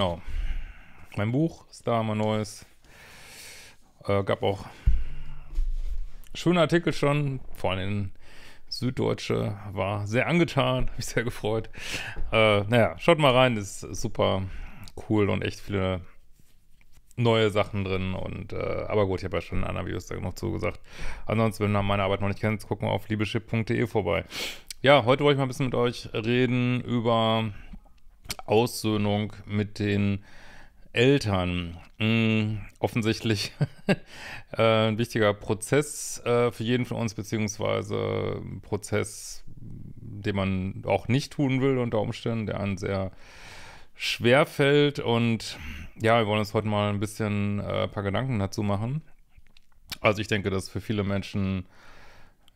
Genau. Mein Buch ist da, mein neues. Äh, gab auch schöne Artikel schon, vor allem Süddeutsche war sehr angetan, habe mich sehr gefreut. Äh, naja, schaut mal rein, ist super cool und echt viele neue Sachen drin. Und äh, aber gut, ich habe ja schon in anderen Videos da noch zugesagt. Ansonsten, wenn man meine Arbeit noch nicht kennt, gucken wir auf liebeschip.de vorbei. Ja, heute wollte ich mal ein bisschen mit euch reden über Aussöhnung mit den Eltern. Hm, offensichtlich äh, ein wichtiger Prozess äh, für jeden von uns, beziehungsweise ein Prozess, den man auch nicht tun will unter Umständen, der einen sehr schwer fällt. Und ja, wir wollen uns heute mal ein bisschen äh, ein paar Gedanken dazu machen. Also ich denke, dass für viele Menschen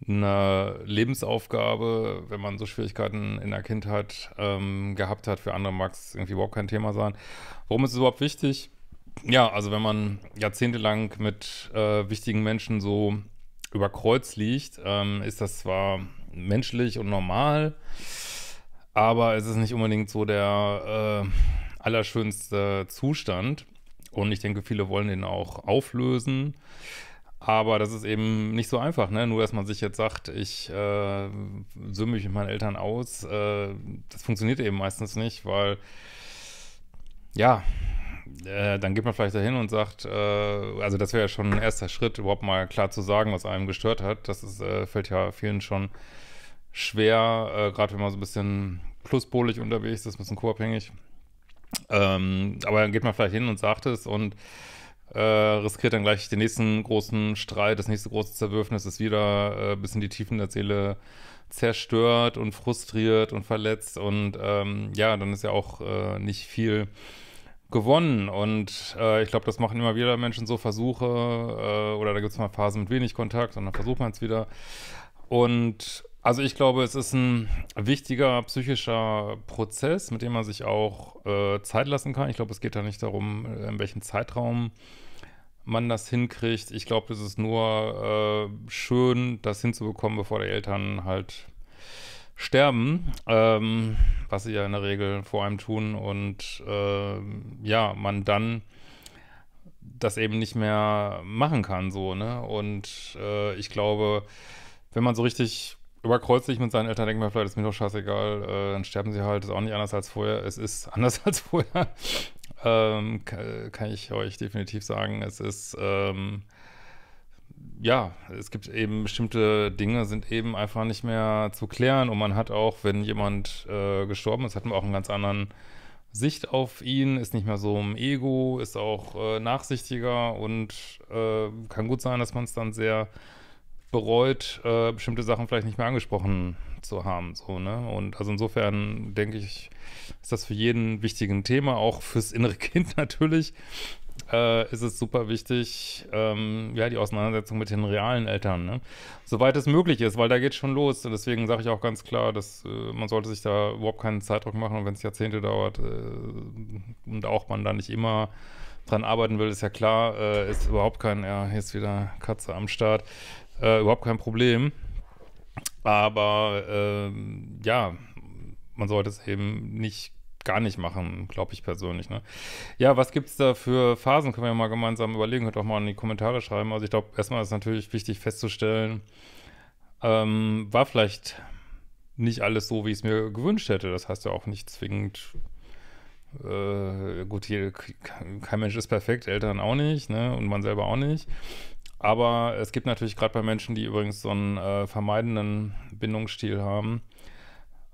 eine Lebensaufgabe, wenn man so Schwierigkeiten in der Kindheit ähm, gehabt hat. Für andere mag es irgendwie überhaupt kein Thema sein. Warum ist es überhaupt wichtig? Ja, also wenn man jahrzehntelang mit äh, wichtigen Menschen so über Kreuz liegt, ähm, ist das zwar menschlich und normal, aber es ist nicht unbedingt so der äh, allerschönste Zustand. Und ich denke, viele wollen den auch auflösen. Aber das ist eben nicht so einfach, ne? Nur, dass man sich jetzt sagt, ich äh, sümme mich mit meinen Eltern aus, äh, das funktioniert eben meistens nicht, weil ja, äh, dann geht man vielleicht dahin und sagt, äh, also das wäre ja schon ein erster Schritt, überhaupt mal klar zu sagen, was einem gestört hat. Das ist, äh, fällt ja vielen schon schwer, äh, gerade wenn man so ein bisschen pluspolig unterwegs ist, ein bisschen co-abhängig. Ähm, aber dann geht man vielleicht hin und sagt es und äh, riskiert dann gleich den nächsten großen Streit, das nächste große Zerwürfnis ist wieder äh, bis in die Tiefen der Seele zerstört und frustriert und verletzt und ähm, ja, dann ist ja auch äh, nicht viel gewonnen und äh, ich glaube, das machen immer wieder Menschen so Versuche äh, oder da gibt es mal Phasen mit wenig Kontakt und dann versucht man es wieder und also ich glaube, es ist ein wichtiger psychischer Prozess, mit dem man sich auch äh, Zeit lassen kann. Ich glaube, es geht da nicht darum, in welchem Zeitraum man das hinkriegt. Ich glaube, es ist nur äh, schön, das hinzubekommen, bevor die Eltern halt sterben, ähm, was sie ja in der Regel vor allem tun. Und äh, ja, man dann das eben nicht mehr machen kann, so, ne? Und äh, ich glaube, wenn man so richtig überkreuzt sich mit seinen Eltern, denkt man, vielleicht ist mir doch scheißegal, äh, dann sterben sie halt, ist auch nicht anders als vorher. Es ist anders als vorher ähm, kann, kann ich euch definitiv sagen, es ist, ähm, ja, es gibt eben bestimmte Dinge, sind eben einfach nicht mehr zu klären und man hat auch, wenn jemand äh, gestorben ist, hat man auch einen ganz anderen Sicht auf ihn, ist nicht mehr so im Ego, ist auch äh, nachsichtiger und äh, kann gut sein, dass man es dann sehr bereut, äh, bestimmte Sachen vielleicht nicht mehr angesprochen zu haben. So, ne? Und also insofern denke ich, ist das für jeden wichtigen Thema, auch fürs innere Kind natürlich, äh, ist es super wichtig, ähm, ja, die Auseinandersetzung mit den realen Eltern, ne? Soweit es möglich ist, weil da geht schon los. Und deswegen sage ich auch ganz klar, dass äh, man sollte sich da überhaupt keinen Zeitdruck machen und wenn es Jahrzehnte dauert äh, und auch man da nicht immer dran arbeiten will, ist ja klar, äh, ist überhaupt kein, ja, hier ist wieder Katze am Start. Äh, überhaupt kein Problem. Aber ähm, ja, man sollte es eben nicht gar nicht machen, glaube ich persönlich. Ne? Ja, was gibt es da für Phasen? Können wir ja mal gemeinsam überlegen, könnt auch mal in die Kommentare schreiben. Also ich glaube, erstmal ist natürlich wichtig festzustellen, ähm, war vielleicht nicht alles so, wie ich es mir gewünscht hätte. Das heißt ja auch nicht zwingend, äh, gut, hier, kein Mensch ist perfekt, Eltern auch nicht, ne? Und man selber auch nicht. Aber es gibt natürlich gerade bei Menschen, die übrigens so einen äh, vermeidenden Bindungsstil haben,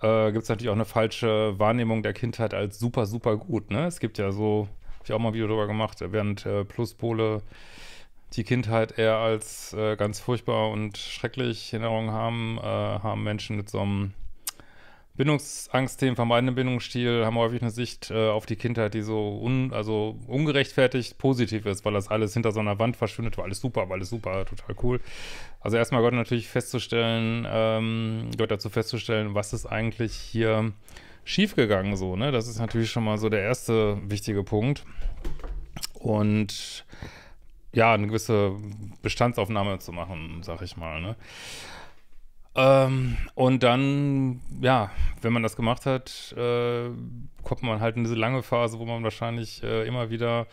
äh, gibt es natürlich auch eine falsche Wahrnehmung der Kindheit als super, super gut. Ne? Es gibt ja so, habe ich auch mal ein Video darüber gemacht, während äh, Pluspole die Kindheit eher als äh, ganz furchtbar und schrecklich in Erinnerung haben, äh, haben Menschen mit so einem Bindungsangstthemen, vermeidenden Bindungsstil haben häufig eine Sicht äh, auf die Kindheit, die so un, also ungerechtfertigt positiv ist, weil das alles hinter so einer Wand verschwindet, war alles super, war alles super, total cool. Also erstmal gehört natürlich festzustellen, ähm, gehört dazu festzustellen, was ist eigentlich hier schiefgegangen so, ne? Das ist natürlich schon mal so der erste wichtige Punkt. Und ja, eine gewisse Bestandsaufnahme zu machen, sag ich mal, ne? Ähm, und dann, ja, wenn man das gemacht hat, äh, kommt man halt in diese lange Phase, wo man wahrscheinlich äh, immer wieder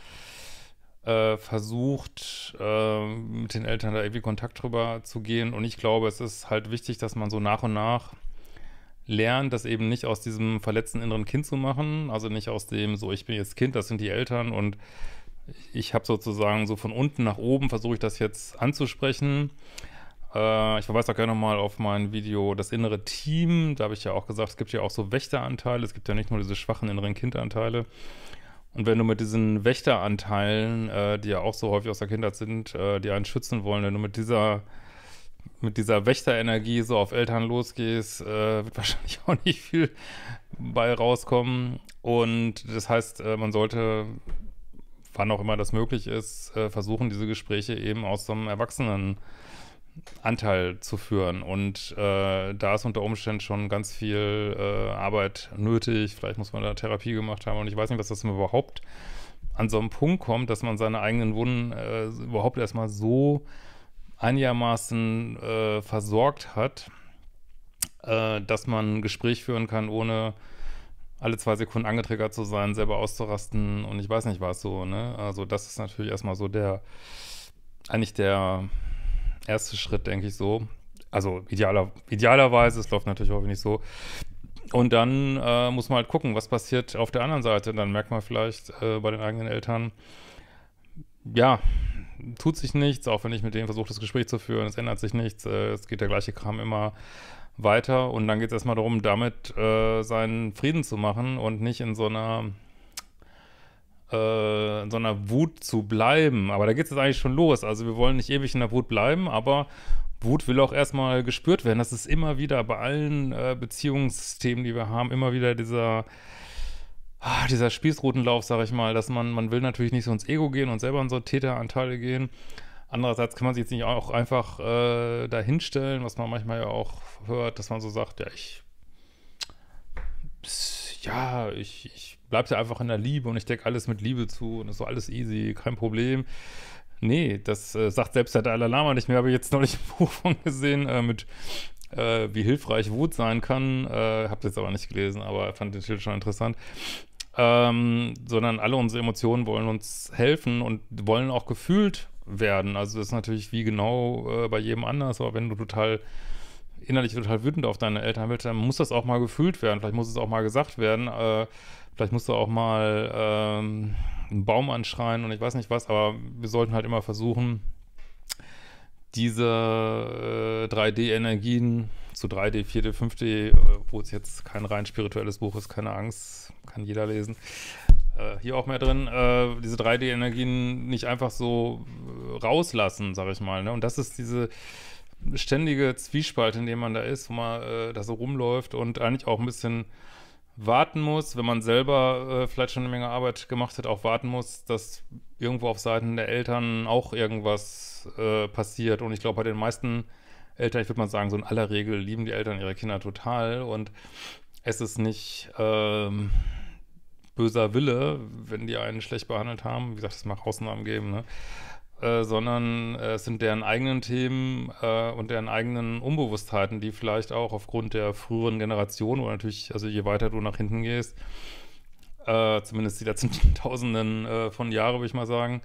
äh, versucht, ähm, mit den Eltern da irgendwie Kontakt drüber zu gehen. Und ich glaube, es ist halt wichtig, dass man so nach und nach lernt, das eben nicht aus diesem verletzten inneren Kind zu machen, also nicht aus dem, so ich bin jetzt Kind, das sind die Eltern und ich habe sozusagen so von unten nach oben versuche ich das jetzt anzusprechen äh, ich verweise auch gerne nochmal auf mein Video Das innere Team. Da habe ich ja auch gesagt, es gibt ja auch so Wächteranteile. Es gibt ja nicht nur diese schwachen inneren Kindanteile. Und wenn du mit diesen Wächteranteilen, äh, die ja auch so häufig aus der Kindheit sind, äh, die einen schützen wollen, wenn du mit dieser mit dieser Wächterenergie so auf Eltern losgehst, äh, wird wahrscheinlich auch nicht viel bei rauskommen. Und das heißt, äh, man sollte, wann auch immer das möglich ist, äh, versuchen, diese Gespräche eben aus so einem Erwachsenen Anteil zu führen. Und äh, da ist unter Umständen schon ganz viel äh, Arbeit nötig. Vielleicht muss man da Therapie gemacht haben. Und ich weiß nicht, was das überhaupt an so einem Punkt kommt, dass man seine eigenen Wunden äh, überhaupt erstmal so einigermaßen äh, versorgt hat, äh, dass man ein Gespräch führen kann, ohne alle zwei Sekunden angetriggert zu sein, selber auszurasten und ich weiß nicht was so. Ne? Also das ist natürlich erstmal so der, eigentlich der erste Schritt, denke ich so. Also idealer, idealerweise, es läuft natürlich häufig nicht so. Und dann äh, muss man halt gucken, was passiert auf der anderen Seite. Dann merkt man vielleicht äh, bei den eigenen Eltern, ja, tut sich nichts, auch wenn ich mit denen versuche, das Gespräch zu führen, es ändert sich nichts, äh, es geht der gleiche Kram immer weiter. Und dann geht es erstmal darum, damit äh, seinen Frieden zu machen und nicht in so einer äh, in so einer Wut zu bleiben. Aber da geht es jetzt eigentlich schon los. Also wir wollen nicht ewig in der Wut bleiben, aber Wut will auch erstmal gespürt werden. Das ist immer wieder bei allen äh, Beziehungsthemen, die wir haben, immer wieder dieser, ah, dieser Spießrutenlauf, sag ich mal, dass man, man will natürlich nicht so ins Ego gehen und selber in so Täteranteile gehen. Andererseits kann man sich jetzt nicht auch einfach äh, dahinstellen, was man manchmal ja auch hört, dass man so sagt, ja, ich, ja, ich, ich bleibst ja einfach in der Liebe und ich decke alles mit Liebe zu und ist so alles easy, kein Problem. Nee, das äh, sagt selbst der Dalai Lama nicht mehr, habe ich jetzt neulich ein Buch von gesehen, äh, mit äh, wie hilfreich Wut sein kann. Äh, habe jetzt aber nicht gelesen, aber fand den Titel schon interessant. Ähm, sondern alle unsere Emotionen wollen uns helfen und wollen auch gefühlt werden. Also das ist natürlich wie genau äh, bei jedem anders, aber wenn du total innerlich total wütend auf deine Eltern willst, dann muss das auch mal gefühlt werden. Vielleicht muss es auch mal gesagt werden. Äh, Vielleicht musst du auch mal ähm, einen Baum anschreien und ich weiß nicht was, aber wir sollten halt immer versuchen, diese äh, 3D-Energien zu 3D, 4D, 5D, äh, wo es jetzt kein rein spirituelles Buch ist, keine Angst, kann jeder lesen. Äh, hier auch mehr drin, äh, diese 3D-Energien nicht einfach so äh, rauslassen, sag ich mal. Ne? Und das ist diese ständige Zwiespalt, in dem man da ist, wo man äh, da so rumläuft und eigentlich auch ein bisschen warten muss, wenn man selber äh, vielleicht schon eine Menge Arbeit gemacht hat, auch warten muss, dass irgendwo auf Seiten der Eltern auch irgendwas äh, passiert. Und ich glaube, bei den meisten Eltern, ich würde mal sagen, so in aller Regel lieben die Eltern ihre Kinder total und es ist nicht ähm, böser Wille, wenn die einen schlecht behandelt haben. Wie gesagt, es mag Ausnahmen geben, ne? Äh, sondern äh, es sind deren eigenen Themen äh, und deren eigenen Unbewusstheiten, die vielleicht auch aufgrund der früheren Generation oder natürlich, also je weiter du nach hinten gehst, äh, zumindest die letzten Tausenden äh, von Jahren, würde ich mal sagen,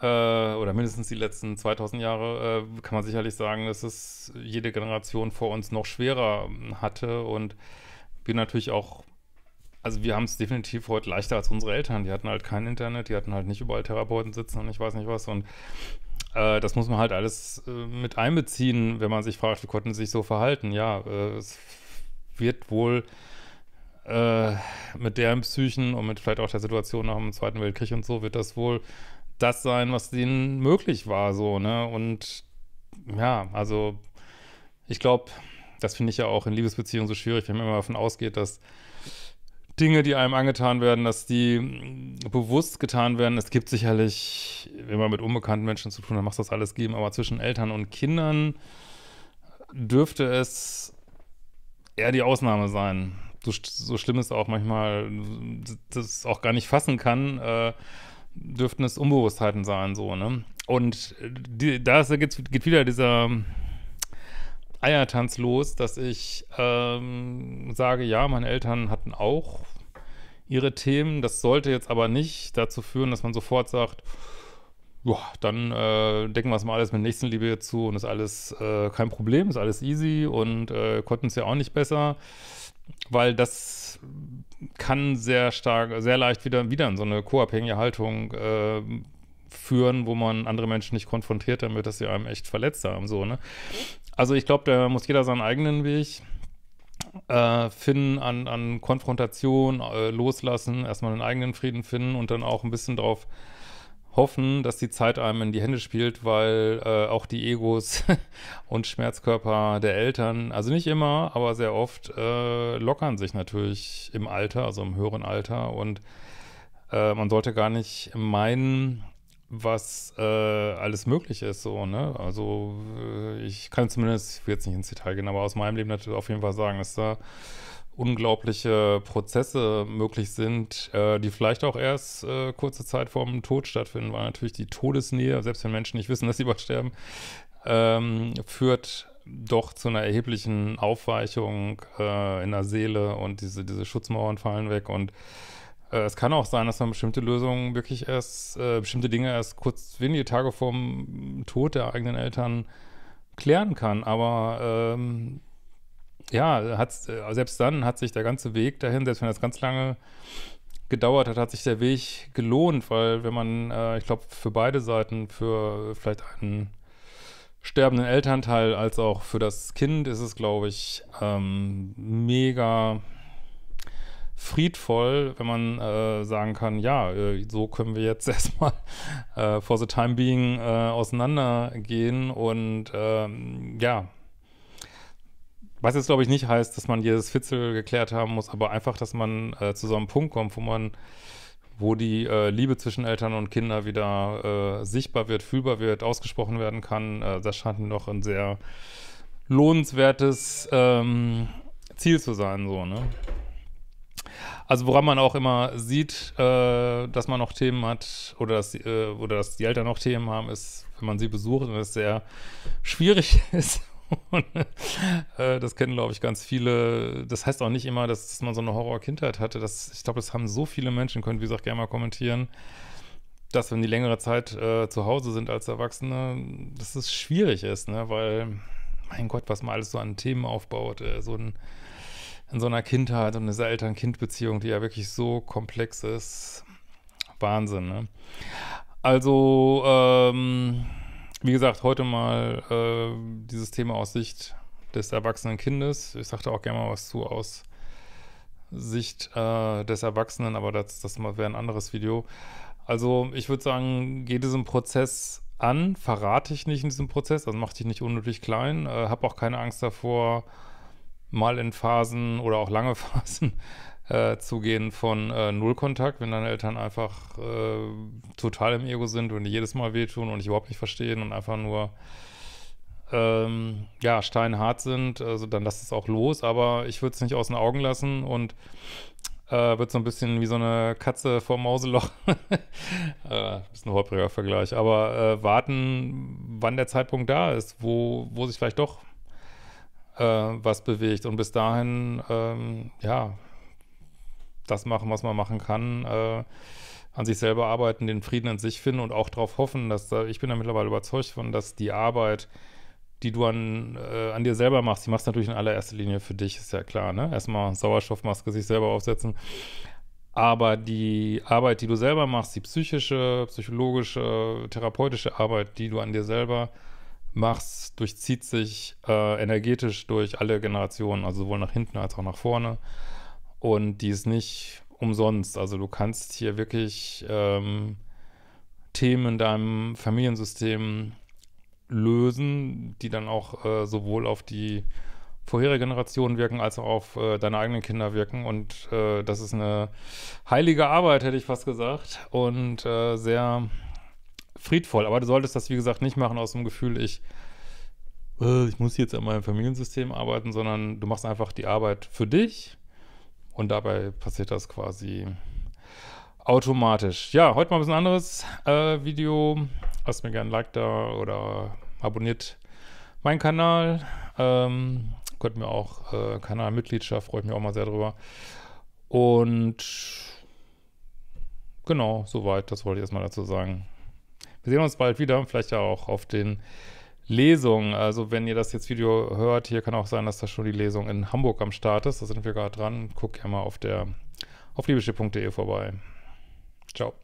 oder mindestens die letzten 2000 Jahre, kann man sicherlich sagen, dass es jede Generation vor uns noch schwerer hm, hatte und wir natürlich auch also wir haben es definitiv heute leichter als unsere Eltern. Die hatten halt kein Internet, die hatten halt nicht überall Therapeuten sitzen und ich weiß nicht was. Und äh, das muss man halt alles äh, mit einbeziehen, wenn man sich fragt, wie konnten sie sich so verhalten. Ja, äh, es wird wohl äh, mit deren Psychen und mit vielleicht auch der Situation nach dem Zweiten Weltkrieg und so, wird das wohl das sein, was denen möglich war, so, ne? Und ja, also ich glaube, das finde ich ja auch in Liebesbeziehungen so schwierig, wenn man immer davon ausgeht, dass Dinge, die einem angetan werden, dass die mm, bewusst getan werden. Es gibt sicherlich, wenn man mit unbekannten Menschen zu tun hat, macht das alles geben, aber zwischen Eltern und Kindern dürfte es eher die Ausnahme sein. So, so schlimm es auch manchmal, das auch gar nicht fassen kann, äh, dürften es Unbewusstheiten sein, so, ne? Und äh, da geht wieder dieser Eiertanz los, dass ich ähm, sage, ja, meine Eltern hatten auch ihre Themen. Das sollte jetzt aber nicht dazu führen, dass man sofort sagt, ja, dann äh, decken wir es mal alles mit Nächstenliebe zu und ist alles äh, kein Problem, ist alles easy und äh, konnten es ja auch nicht besser, weil das kann sehr stark, sehr leicht wieder, wieder in so eine co-abhängige Haltung äh, führen, wo man andere Menschen nicht konfrontiert damit, dass sie einem echt verletzt haben, so, ne? Also ich glaube, da muss jeder seinen eigenen Weg äh, finden an, an Konfrontation, äh, loslassen, erstmal einen eigenen Frieden finden und dann auch ein bisschen darauf hoffen, dass die Zeit einem in die Hände spielt, weil äh, auch die Egos und Schmerzkörper der Eltern, also nicht immer, aber sehr oft, äh, lockern sich natürlich im Alter, also im höheren Alter. Und äh, man sollte gar nicht meinen, was äh, alles möglich ist, so, ne? Also äh, ich kann zumindest, ich will jetzt nicht ins Detail gehen, aber aus meinem Leben natürlich auf jeden Fall sagen, dass da unglaubliche Prozesse möglich sind, äh, die vielleicht auch erst äh, kurze Zeit vor dem Tod stattfinden, weil natürlich die Todesnähe, selbst wenn Menschen nicht wissen, dass sie bald sterben, ähm, führt doch zu einer erheblichen Aufweichung äh, in der Seele und diese, diese Schutzmauern fallen weg und äh, es kann auch sein, dass man bestimmte Lösungen wirklich erst, äh, bestimmte Dinge erst kurz wenige Tage vorm Tod der eigenen Eltern klären kann. Aber ähm, ja, äh, selbst dann hat sich der ganze Weg dahin, selbst wenn das ganz lange gedauert hat, hat sich der Weg gelohnt, weil wenn man, äh, ich glaube, für beide Seiten, für vielleicht einen sterbenden Elternteil als auch für das Kind ist es, glaube ich, ähm, mega friedvoll, wenn man äh, sagen kann, ja, äh, so können wir jetzt erstmal äh, for the time being äh, auseinandergehen und ähm, ja, was jetzt glaube ich nicht heißt, dass man jedes Fitzel geklärt haben muss, aber einfach, dass man äh, zu so einem Punkt kommt, wo man wo die äh, Liebe zwischen Eltern und Kindern wieder äh, sichtbar wird, fühlbar wird, ausgesprochen werden kann. Äh, das scheint mir doch ein sehr lohnenswertes ähm, Ziel zu sein, so, ne? Also woran man auch immer sieht, äh, dass man noch Themen hat oder dass, äh, oder dass die Eltern noch Themen haben, ist, wenn man sie besucht und es sehr schwierig ist. Äh, das kennen, glaube ich, ganz viele. Das heißt auch nicht immer, dass man so eine Horror-Kindheit hatte. Das, ich glaube, das haben so viele Menschen, können, wie gesagt, gerne mal kommentieren, dass wenn die längere Zeit äh, zu Hause sind als Erwachsene, dass es schwierig ist, ne? weil, mein Gott, was man alles so an Themen aufbaut. Äh, so ein in so einer Kindheit und dieser Eltern-Kind-Beziehung, die ja wirklich so komplex ist. Wahnsinn, ne? Also, ähm, wie gesagt, heute mal äh, dieses Thema aus Sicht des erwachsenen Kindes. Ich sagte auch gerne mal was zu aus Sicht äh, des Erwachsenen, aber das, das wäre ein anderes Video. Also ich würde sagen, geh diesen Prozess an, verrate ich nicht in diesem Prozess, also mach dich nicht unnötig klein, äh, hab auch keine Angst davor, mal in Phasen oder auch lange Phasen äh, gehen von äh, Nullkontakt, wenn deine Eltern einfach äh, total im Ego sind und die jedes Mal wehtun und dich überhaupt nicht verstehen und einfach nur ähm, ja, steinhart sind, also dann lass es auch los, aber ich würde es nicht aus den Augen lassen und äh, wird so ein bisschen wie so eine Katze vor Mauseloch. äh, bisschen holpriger Vergleich, aber äh, warten, wann der Zeitpunkt da ist, wo, wo sich vielleicht doch äh, was bewegt. Und bis dahin, ähm, ja, das machen, was man machen kann, äh, an sich selber arbeiten, den Frieden in sich finden und auch darauf hoffen, dass da, ich bin da mittlerweile überzeugt von, dass die Arbeit, die du an, äh, an dir selber machst, die machst du natürlich in allererster Linie für dich, ist ja klar, ne? Erstmal Sauerstoffmaske sich selber aufsetzen. Aber die Arbeit, die du selber machst, die psychische, psychologische, therapeutische Arbeit, die du an dir selber machst, machst, durchzieht sich äh, energetisch durch alle Generationen, also sowohl nach hinten als auch nach vorne. Und die ist nicht umsonst. Also du kannst hier wirklich ähm, Themen in deinem Familiensystem lösen, die dann auch äh, sowohl auf die vorherige Generation wirken, als auch auf äh, deine eigenen Kinder wirken. Und äh, das ist eine heilige Arbeit, hätte ich fast gesagt. Und äh, sehr friedvoll. Aber du solltest das, wie gesagt, nicht machen aus dem Gefühl, ich, äh, ich muss jetzt an meinem Familiensystem arbeiten, sondern du machst einfach die Arbeit für dich und dabei passiert das quasi automatisch. Ja, heute mal ein bisschen anderes äh, Video. Lasst mir gerne ein Like da oder abonniert meinen Kanal. Ähm, könnt mir auch äh, Kanalmitgliedschaft, freue ich mich auch mal sehr drüber. Und genau, soweit, das wollte ich erstmal dazu sagen. Wir sehen uns bald wieder, vielleicht ja auch auf den Lesungen. Also wenn ihr das jetzt Video hört, hier kann auch sein, dass da schon die Lesung in Hamburg am Start ist. Da sind wir gerade dran. Guckt ja mal auf der auf liebeschiff.de vorbei. Ciao.